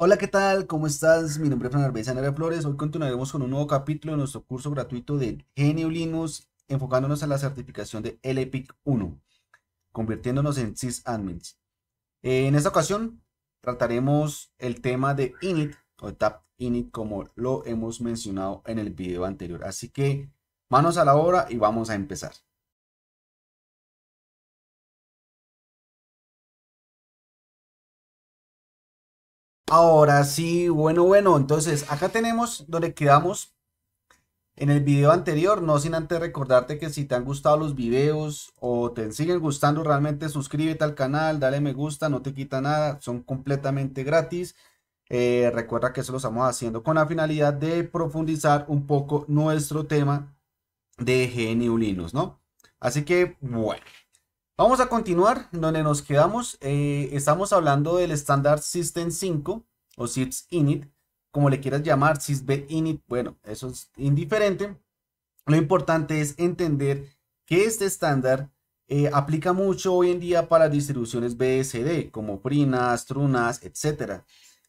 Hola, ¿qué tal? ¿Cómo estás? Mi nombre es Fran de Flores. Hoy continuaremos con un nuevo capítulo de nuestro curso gratuito de Genio Linux, enfocándonos a la certificación de LEPIC 1, convirtiéndonos en sysadmins. Eh, en esta ocasión trataremos el tema de init o tap init como lo hemos mencionado en el video anterior. Así que manos a la obra y vamos a empezar. Ahora sí, bueno, bueno, entonces acá tenemos donde quedamos en el video anterior, no sin antes recordarte que si te han gustado los videos o te siguen gustando realmente, suscríbete al canal, dale me gusta, no te quita nada, son completamente gratis. Eh, recuerda que eso lo estamos haciendo con la finalidad de profundizar un poco nuestro tema de geniulinos, ¿no? Así que, bueno. Vamos a continuar donde nos quedamos. Eh, estamos hablando del estándar System 5 o SIPS como le quieras llamar, b bueno, eso es indiferente. Lo importante es entender que este estándar eh, aplica mucho hoy en día para distribuciones BSD, como Prinas, Trunas, etc.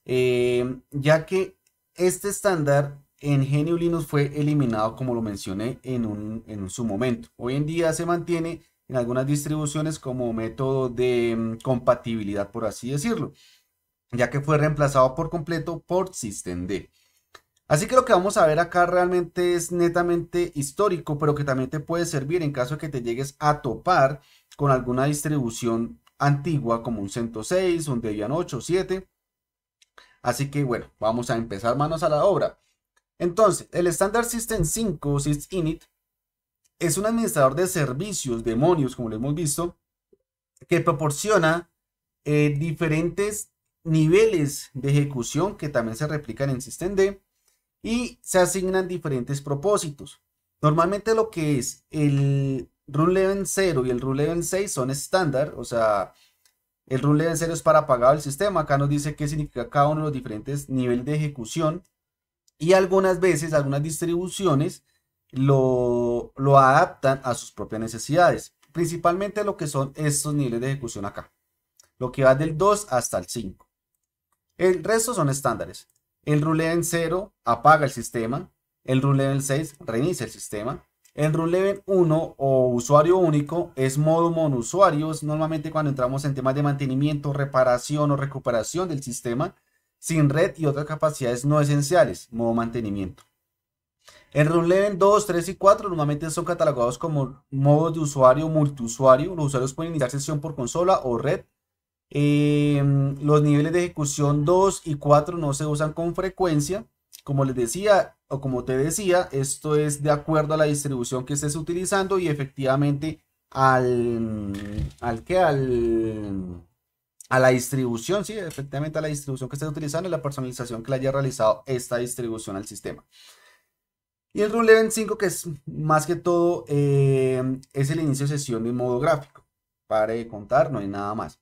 Eh, ya que este estándar en GNU Linux fue eliminado, como lo mencioné en, un, en su momento. Hoy en día se mantiene en algunas distribuciones como método de mm, compatibilidad, por así decirlo, ya que fue reemplazado por completo por systemd. Así que lo que vamos a ver acá realmente es netamente histórico, pero que también te puede servir en caso de que te llegues a topar con alguna distribución antigua como un 106, un Debian 8, 7. Así que bueno, vamos a empezar manos a la obra. Entonces, el estándar System 5 SysInit es un administrador de servicios, demonios, como lo hemos visto, que proporciona eh, diferentes niveles de ejecución que también se replican en SystemD y se asignan diferentes propósitos. Normalmente lo que es el rule level 0 y el rule level 6 son estándar, o sea, el rule 0 es para apagado el sistema, acá nos dice qué significa cada uno de los diferentes niveles de ejecución y algunas veces, algunas distribuciones lo, lo adaptan a sus propias necesidades. Principalmente lo que son estos niveles de ejecución acá. Lo que va del 2 hasta el 5. El resto son estándares. El rule en 0 apaga el sistema. El rule 6 reinicia el sistema. El rule 1 o usuario único es modo monusuario. usuarios normalmente cuando entramos en temas de mantenimiento, reparación o recuperación del sistema sin red y otras capacidades no esenciales, modo mantenimiento. En Runleven 2, 3 y 4 normalmente son catalogados como modos de usuario multiusuario. Los usuarios pueden iniciar sesión por consola o red. Eh, los niveles de ejecución 2 y 4 no se usan con frecuencia. Como les decía o como te decía, esto es de acuerdo a la distribución que estés utilizando y efectivamente al, al a la distribución, sí, efectivamente a la distribución que estés utilizando y la personalización que le haya realizado esta distribución al sistema. Y el runlevel 5, que es más que todo, eh, es el inicio de sesión de modo gráfico. Para contar, no hay nada más.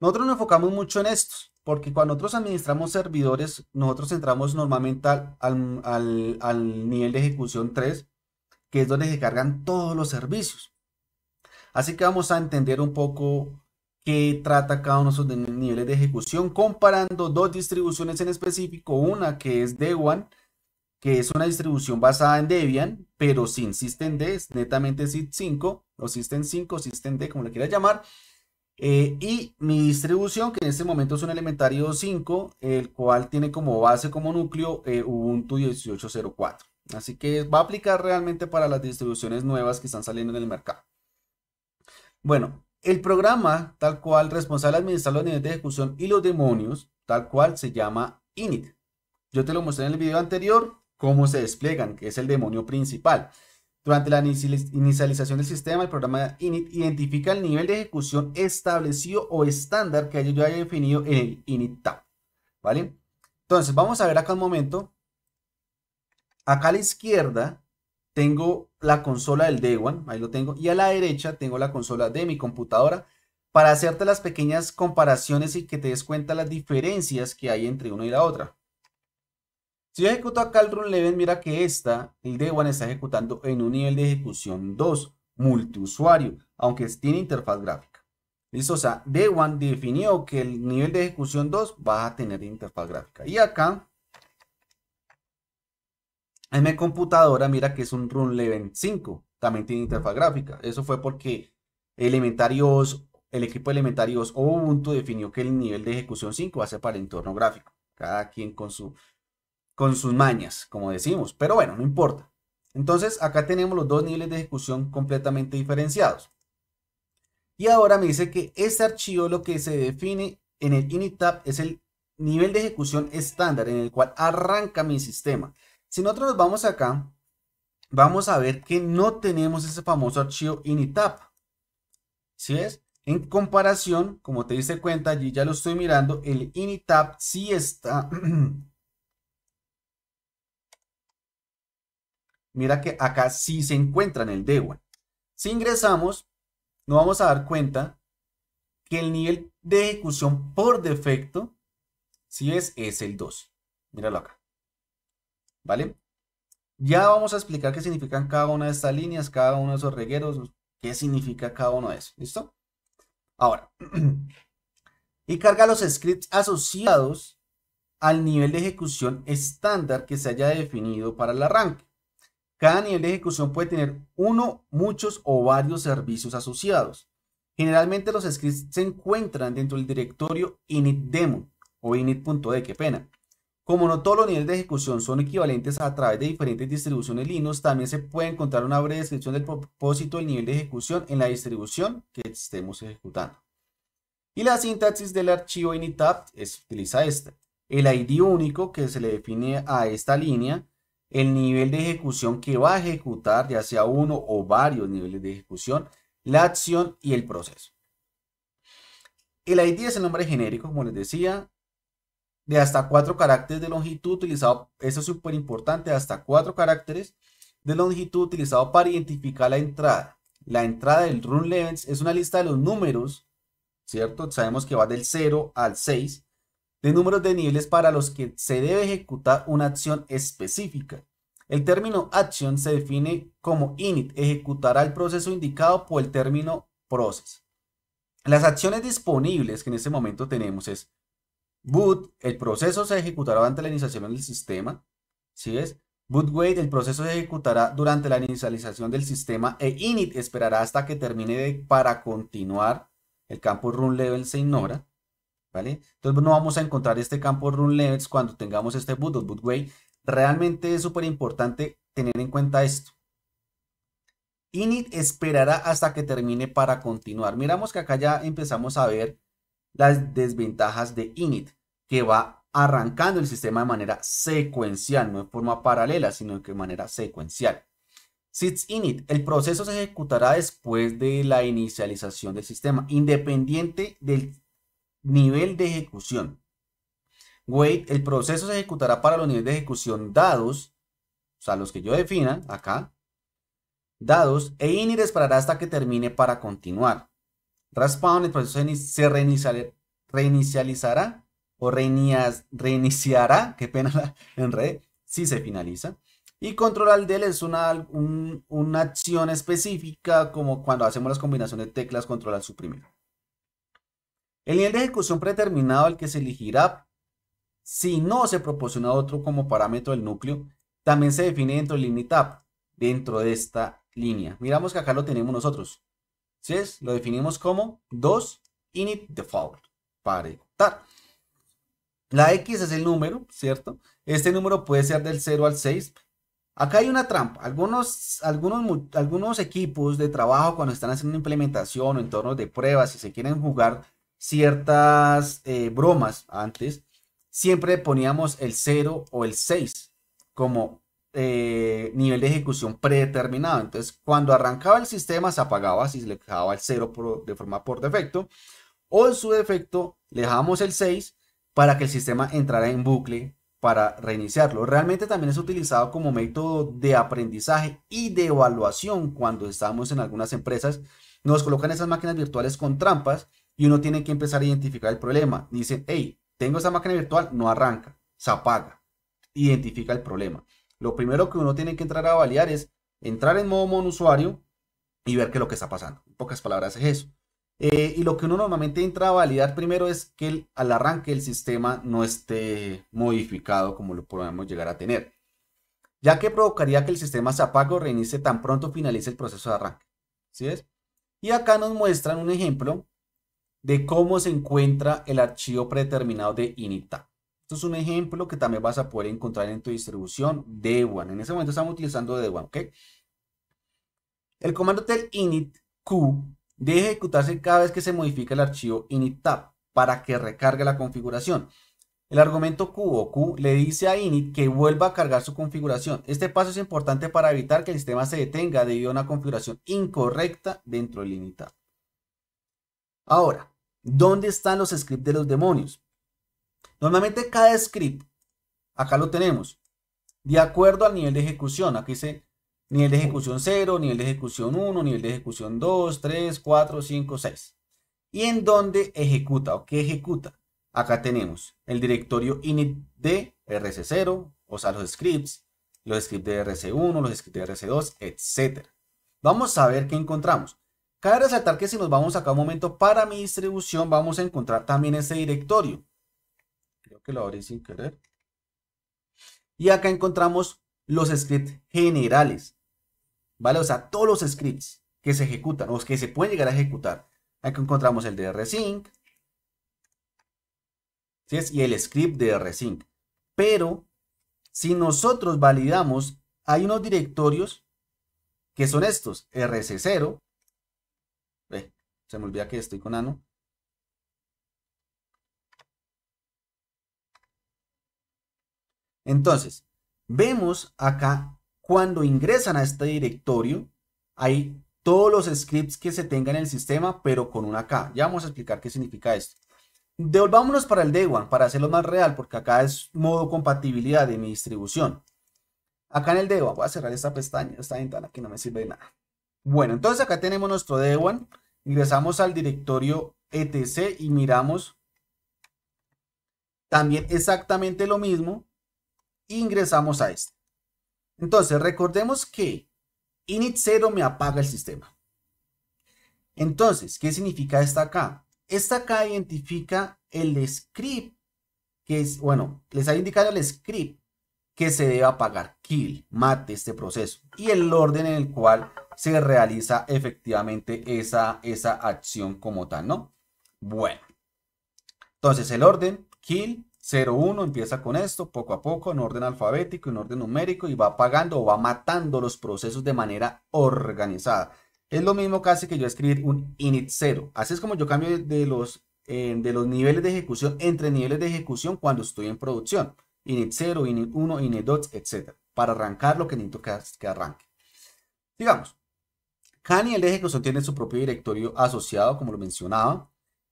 Nosotros nos enfocamos mucho en esto, porque cuando nosotros administramos servidores, nosotros entramos normalmente al, nivel de ejecución 3, que es donde se cargan todos los servicios. Así que vamos a entender un poco qué trata cada uno de esos niveles de ejecución, comparando dos distribuciones en específico, una que es de que es una distribución basada en Debian, pero sin systemd, es netamente SIT 5 o system5, systemd, como le quieras llamar. Eh, y mi distribución, que en este momento es un elementario 5, el cual tiene como base, como núcleo eh, Ubuntu 18.04. Así que va a aplicar realmente para las distribuciones nuevas que están saliendo en el mercado. Bueno, el programa tal cual responsable de administrar los niveles de ejecución y los demonios, tal cual se llama init. Yo te lo mostré en el video anterior, cómo se despliegan, que es el demonio principal. Durante la inicialización del sistema, el programa init identifica el nivel de ejecución establecido o estándar que yo haya definido en el init tab. ¿Vale? Entonces, vamos a ver acá un momento. Acá a la izquierda tengo la consola del Day One, ahí lo tengo, y a la derecha tengo la consola de mi computadora para hacerte las pequeñas comparaciones y que te des cuenta las diferencias que hay entre una y la otra. Si yo ejecuto acá el run mira que esta, el d está ejecutando en un nivel de ejecución 2, multiusuario, aunque tiene interfaz gráfica. Listo, o sea, D1 definió que el nivel de ejecución 2 va a tener interfaz gráfica. Y acá, en mi computadora, mira que es un run level 5, también tiene interfaz gráfica. Eso fue porque Elementarios, el equipo Elementarios o Ubuntu definió que el nivel de ejecución 5 va a ser para el entorno gráfico. Cada quien con su con sus mañas, como decimos, pero bueno, no importa. Entonces acá tenemos los dos niveles de ejecución completamente diferenciados. Y ahora me dice que este archivo lo que se define en el initab es el nivel de ejecución estándar en el cual arranca mi sistema. Si nosotros vamos acá, vamos a ver que no tenemos ese famoso archivo initab. ¿Si es En comparación, como te diste cuenta, allí ya lo estoy mirando, el initab sí está Mira que acá sí se encuentra en el D1. Si ingresamos, nos vamos a dar cuenta que el nivel de ejecución por defecto, si es, es el 2. Míralo acá. ¿Vale? Ya vamos a explicar qué significan cada una de estas líneas, cada uno de esos regueros, qué significa cada uno de esos. ¿Listo? Ahora, y carga los scripts asociados al nivel de ejecución estándar que se haya definido para el arranque. Cada nivel de ejecución puede tener uno, muchos o varios servicios asociados. Generalmente los scripts se encuentran dentro del directorio init-demo o init.de qué pena. Como no todos los niveles de ejecución son equivalentes a través de diferentes distribuciones Linux, también se puede encontrar una breve descripción del propósito del nivel de ejecución en la distribución que estemos ejecutando. Y la sintaxis del archivo initApt es, utiliza esta. El ID único que se le define a esta línea el nivel de ejecución que va a ejecutar, ya sea uno o varios niveles de ejecución, la acción y el proceso. El ID es el nombre genérico, como les decía, de hasta cuatro caracteres de longitud utilizado, eso es súper importante, hasta cuatro caracteres de longitud utilizado para identificar la entrada. La entrada del run levels es una lista de los números, ¿cierto? Sabemos que va del 0 al 6 de números de niveles para los que se debe ejecutar una acción específica. El término action se define como init, ejecutará el proceso indicado por el término process. Las acciones disponibles que en este momento tenemos es boot, el proceso se ejecutará durante la inicialización del sistema, si es? Boot wait, el proceso se ejecutará durante la inicialización del sistema e init esperará hasta que termine para continuar. El campo run level se ignora. Entonces no vamos a encontrar este campo run levels cuando tengamos este boot Bootway. Realmente es súper importante tener en cuenta esto. Init esperará hasta que termine para continuar. Miramos que acá ya empezamos a ver las desventajas de init, que va arrancando el sistema de manera secuencial, no en forma paralela, sino de manera secuencial. init. el proceso se ejecutará después de la inicialización del sistema, independiente del Nivel de ejecución. Wait, el proceso se ejecutará para los niveles de ejecución dados, o sea, los que yo defina acá, dados, e init esperará hasta que termine para continuar. Respawn, el proceso se reinicializará o reiniciará, qué pena En red. si se finaliza. Y control al del es una, una acción específica como cuando hacemos las combinaciones de teclas control al suprimir. El nivel de ejecución predeterminado al que se elegirá, si no se proporciona otro como parámetro del núcleo, también se define dentro del INITAP, dentro de esta línea. Miramos que acá lo tenemos nosotros. ¿Sí es? Lo definimos como 2 init default para ejecutar. La X es el número, ¿cierto? Este número puede ser del 0 al 6. Acá hay una trampa. Algunos, algunos, algunos equipos de trabajo cuando están haciendo implementación o entornos de pruebas, si se quieren jugar ciertas eh, bromas antes, siempre poníamos el 0 o el 6 como eh, nivel de ejecución predeterminado. Entonces, cuando arrancaba el sistema, se apagaba si le dejaba el 0 de forma por defecto, o en su defecto, le dejamos el 6 para que el sistema entrara en bucle para reiniciarlo. Realmente también es utilizado como método de aprendizaje y de evaluación cuando estamos en algunas empresas. Nos colocan esas máquinas virtuales con trampas y uno tiene que empezar a identificar el problema. Dice, hey, tengo esa máquina virtual, no arranca, se apaga. Identifica el problema. Lo primero que uno tiene que entrar a validar es entrar en modo monusuario y ver qué es lo que está pasando. En pocas palabras es eso. Eh, y lo que uno normalmente entra a validar primero es que al arranque el sistema no esté modificado como lo podemos llegar a tener, ya que provocaría que el sistema se apague o reinicie tan pronto finalice el proceso de arranque. ¿Sí ves? Y acá nos muestran un ejemplo de cómo se encuentra el archivo predeterminado de initap. Esto es un ejemplo que también vas a poder encontrar en tu distribución de one. En ese momento estamos utilizando one, ¿ok? El comando del init q debe ejecutarse cada vez que se modifica el archivo initap para que recargue la configuración. El argumento Q o Q le dice a init que vuelva a cargar su configuración. Este paso es importante para evitar que el sistema se detenga debido a una configuración incorrecta dentro del initap. Ahora, ¿Dónde están los scripts de los demonios? Normalmente cada script, acá lo tenemos, de acuerdo al nivel de ejecución. Aquí dice nivel de ejecución 0, nivel de ejecución 1, nivel de ejecución 2, 3, 4, 5, 6. ¿Y en dónde ejecuta o qué ejecuta? Acá tenemos el directorio init de rc0, o sea, los scripts, los scripts de rc1, los scripts de rc2, etc. Vamos a ver qué encontramos. Cabe resaltar que si nos vamos acá un momento para mi distribución, vamos a encontrar también ese directorio. Creo que lo abrí sin querer. Y acá encontramos los scripts generales. ¿Vale? O sea, todos los scripts que se ejecutan o que se pueden llegar a ejecutar. Acá encontramos el de rsync. ¿sí Y el script de rsync. Pero si nosotros validamos, hay unos directorios que son estos, rc0, se me olvida que estoy con Ano. Entonces, vemos acá cuando ingresan a este directorio, hay todos los scripts que se tengan en el sistema, pero con una acá Ya vamos a explicar qué significa esto. Devolvámonos para el Day One, para hacerlo más real, porque acá es modo compatibilidad de mi distribución. Acá en el Day voy a cerrar esta pestaña, esta ventana que no me sirve de nada. Bueno, entonces acá tenemos nuestro Dewan. Ingresamos al directorio etc y miramos también exactamente lo mismo. Ingresamos a este. Entonces, recordemos que init 0 me apaga el sistema. Entonces, ¿qué significa esta acá? Esta acá identifica el script, que es, bueno, les ha indicado el script que se deba pagar kill, mate este proceso y el orden en el cual se realiza efectivamente esa, esa acción como tal, ¿no? Bueno, entonces el orden, kill, 01 empieza con esto, poco a poco, en orden alfabético, en orden numérico, y va apagando o va matando los procesos de manera organizada. Es lo mismo casi que yo escribir un init 0. Así es como yo cambio de los, eh, de los niveles de ejecución entre niveles de ejecución cuando estoy en producción init 0, init 1, init 2, etc. Para arrancar lo que necesito que, arranque. Digamos, cada el de ejecución tiene su propio directorio asociado, como lo mencionaba,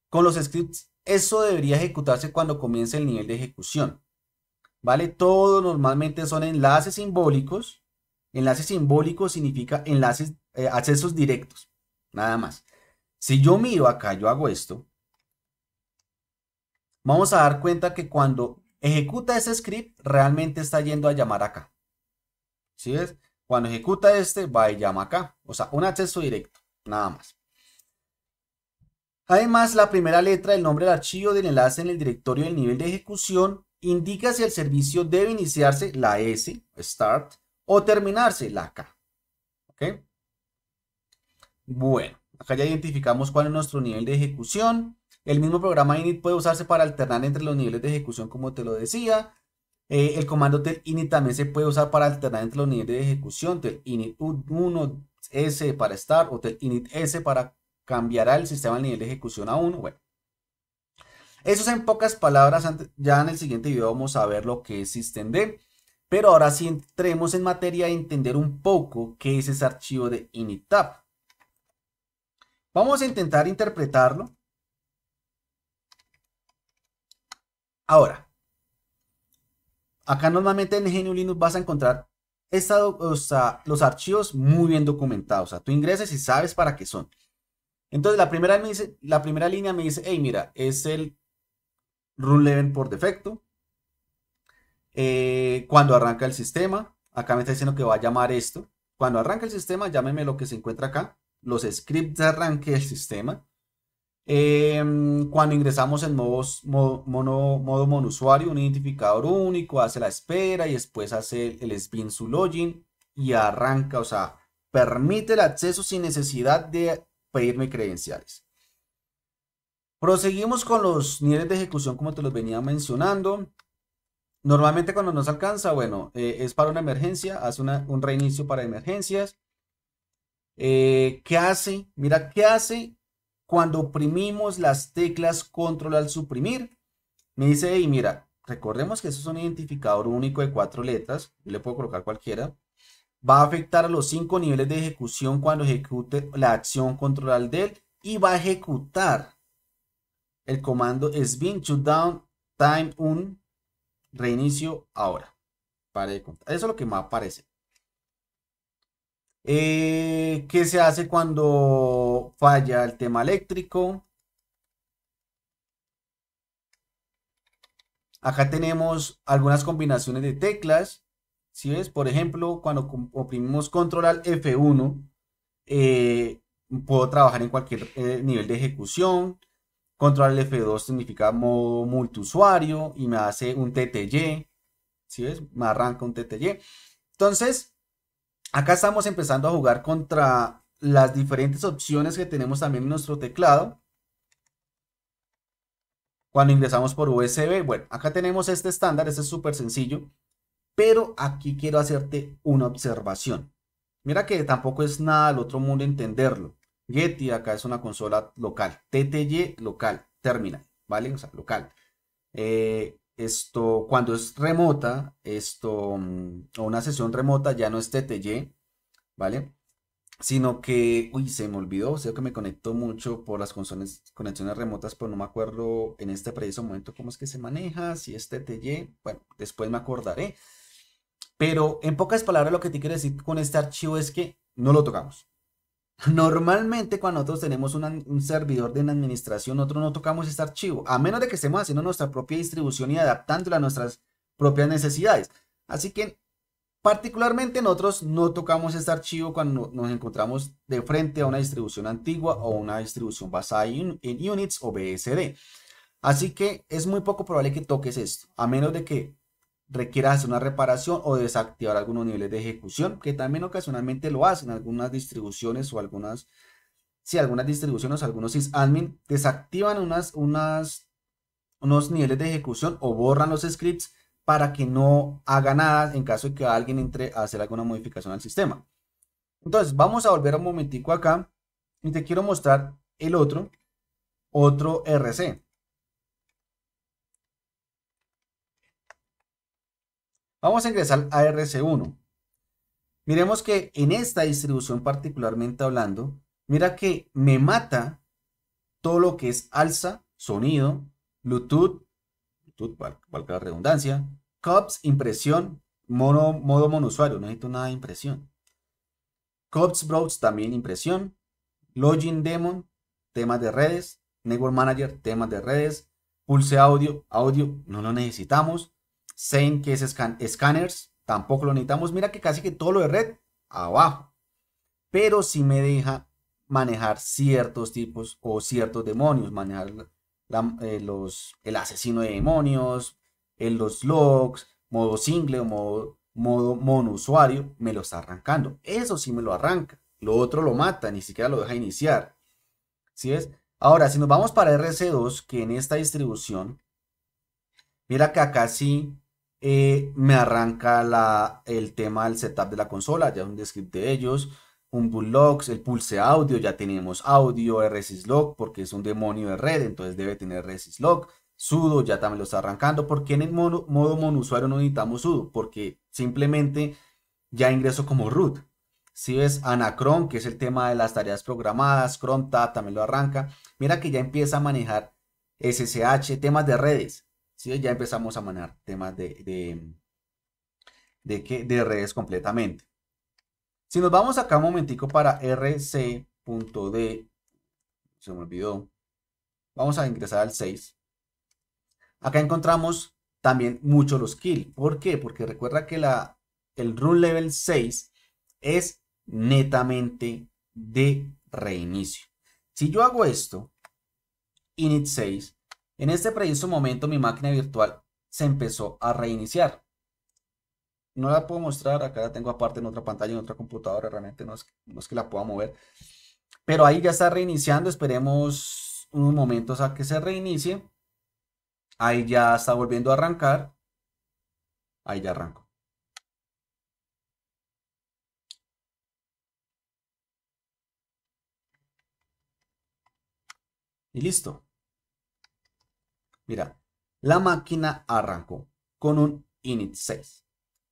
con los scripts. Eso debería ejecutarse cuando comience el nivel de ejecución. ¿Vale? Todo normalmente son enlaces simbólicos. Enlaces simbólicos significa enlaces, eh, accesos directos. Nada más. Si yo miro acá, yo hago esto. Vamos a dar cuenta que cuando ejecuta ese script, realmente está yendo a llamar acá. ¿Sí ves? Cuando ejecuta este, va y llama acá. O sea, un acceso directo, nada más. Además, la primera letra del nombre del archivo del enlace en el directorio del nivel de ejecución indica si el servicio debe iniciarse la S, start, o terminarse la K. ¿Ok? Bueno, acá ya identificamos cuál es nuestro nivel de ejecución. El mismo programa init puede usarse para alternar entre los niveles de ejecución, como te lo decía. Eh, el comando tel init también se puede usar para alternar entre los niveles de ejecución, tel init 1 S para start o tel init S para cambiar al sistema al nivel de ejecución a 1. Bueno, eso es en pocas palabras. Ya en el siguiente video vamos a ver lo que es systemd. Pero ahora sí entremos en materia de entender un poco qué es ese archivo de init Vamos a intentar interpretarlo Ahora, acá normalmente en GNU Linux vas a encontrar los archivos muy bien documentados. O sea, tú ingresas y sabes para qué son. Entonces, la primera, la primera línea me dice, hey, mira, es el run por defecto. Eh, cuando arranca el sistema, acá me está diciendo que va a llamar esto. Cuando arranca el sistema, llámeme lo que se encuentra acá, los scripts de arranque del sistema. Em, cuando ingresamos en modo, mono, modo un identificador único hace la espera y después hace el, spin su login y arranca, o sea, permite el acceso sin necesidad de pedirme credenciales. Proseguimos con los niveles de ejecución como te los venía mencionando. Normalmente cuando nos alcanza, bueno, eh, es para una emergencia, hace un reinicio para emergencias. Eh, ¿Qué hace? Mira, ¿qué hace cuando oprimimos las teclas control al suprimir. Me dice, y mira, recordemos que eso es un identificador único de cuatro letras, yo le puedo colocar cualquiera, va a afectar a los cinco niveles de ejecución cuando ejecute la acción control al del y va a ejecutar el comando spin shutdown time un reinicio ahora. Eso es lo que me aparece. Eh, ¿Qué se hace cuando falla el tema eléctrico? Acá tenemos algunas combinaciones de teclas. Si por ejemplo, cuando oprimimos control al F1, eh, puedo trabajar en cualquier eh, nivel de ejecución. Control al F2 significa modo multiusuario y me hace un TTY. si ves? Me arranca un TTY. Entonces, Acá estamos empezando a jugar contra las diferentes opciones que tenemos también en nuestro teclado. Cuando ingresamos por USB, bueno, acá tenemos este estándar, este es súper sencillo. Pero aquí quiero hacerte una observación. Mira que tampoco es nada al otro mundo entenderlo. getty acá es una consola local, TTY local, terminal, ¿vale? O sea, local. Eh, esto, cuando es remota, esto, mm, o una sesión remota, ya no es TTY, ¿vale? Sino que, uy, se me olvidó, o sea que me conectó mucho por las conexiones, conexiones remotas, pero no me acuerdo en este preciso momento cómo es que se maneja, si es TTY, bueno, después me acordaré. Pero en pocas palabras lo que te quiero decir con este archivo es que no lo tocamos. Normalmente cuando nosotros tenemos un servidor de administración, nosotros no tocamos este archivo, a menos de que estemos haciendo nuestra propia distribución y adaptándola a nuestras propias necesidades. Así que particularmente nosotros no tocamos este archivo cuando nos encontramos de frente a una distribución antigua o una distribución basada en, units o BSD. Así que es muy poco probable que toques esto, a menos de que requiera hacer una reparación o desactivar algunos niveles de ejecución, que también ocasionalmente lo hacen algunas distribuciones o algunas, si algunas distribuciones, algunos sysadmin desactivan unas, unas, unos niveles de ejecución o borran los scripts para que no haga nada en caso de que alguien entre a hacer alguna modificación al sistema. Entonces, vamos a volver un momentico acá y te quiero mostrar el otro, otro RC. Vamos a ingresar a RC1. Miremos que en esta distribución particularmente hablando, mira que me mata todo lo que es alza, sonido, Bluetooth, Bluetooth valga la redundancia, COPS, impresión, mono, modo monusuario, no necesito nada de impresión. COPS Browse también impresión, Login Demon, temas de redes, Network Manager, temas de redes, Pulse Audio, audio, no lo necesitamos. Send que es scanners, tampoco lo necesitamos. Mira que casi que todo lo de red abajo. Pero si me deja manejar ciertos tipos o ciertos demonios, manejar eh, los, el asesino de demonios, en los logs, modo single o modo, modo monousuario, me lo está arrancando. Eso sí me lo arranca. Lo otro lo mata, ni siquiera lo deja iniciar. si es. Ahora, si nos vamos para RC2, que en esta distribución, mira que acá sí eh, me arranca el tema del setup de la consola, ya un script de ellos, un bullocks el pulse audio, ya tenemos audio, rsyslog, porque es un demonio de red, entonces debe tener rsyslog, sudo, ya también lo está arrancando, porque en el modo, modo no necesitamos sudo, porque simplemente ya ingreso como root. Si ves Anacron, que es el tema de las tareas programadas, Chrome también lo arranca. Mira que ya empieza a manejar SSH, temas de redes ya empezamos a manar temas de, de, que, de redes completamente. Si nos vamos acá un momentico para rc.d, se me olvidó, vamos a ingresar al 6. Acá encontramos también mucho los kills. ¿Por qué? Porque recuerda que la, el run level 6 es netamente de reinicio. Si yo hago esto, init 6, en este preciso momento mi máquina virtual se empezó a reiniciar. No la puedo mostrar, acá la tengo aparte en otra pantalla, en otra computadora, realmente no es, que la pueda mover. Pero ahí ya está reiniciando, esperemos unos momentos a que se reinicie. Ahí ya está volviendo a arrancar. Ahí ya arranco. Y listo. Mira, la máquina arrancó con un init 6.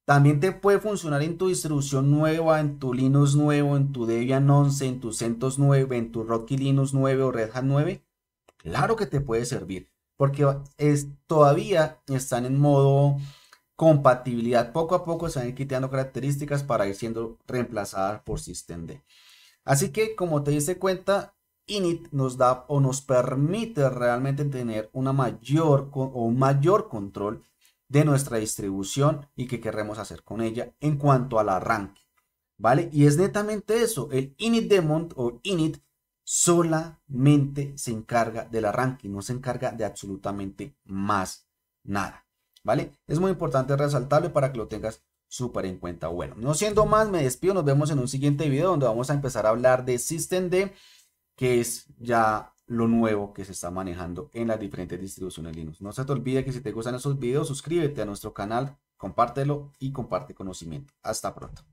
También te puede funcionar en tu distribución nueva, en tu Linux nuevo, en tu Debian 11, en tu CentOS 9, en tu Rocky Linux 9 o Red Hat 9. Claro que te puede servir, porque es, todavía están en modo compatibilidad. Poco a poco se van quitando características para ir siendo reemplazadas por SystemD. Así que, como te diste cuenta, init nos da o nos permite realmente tener una mayor o un mayor control de nuestra distribución y qué queremos hacer con ella en cuanto al arranque. ¿Vale? Y es netamente eso. El init daemon o init solamente se encarga del arranque, no se encarga de absolutamente más nada. ¿Vale? Es muy importante resaltarlo para que lo tengas súper en cuenta. Bueno, no siendo más, me despido. Nos vemos en un siguiente video donde vamos a empezar a hablar de SystemD que es ya lo nuevo que se está manejando en las diferentes distribuciones Linux. No se te olvide que si te gustan esos videos, suscríbete a nuestro canal, compártelo y comparte conocimiento. Hasta pronto.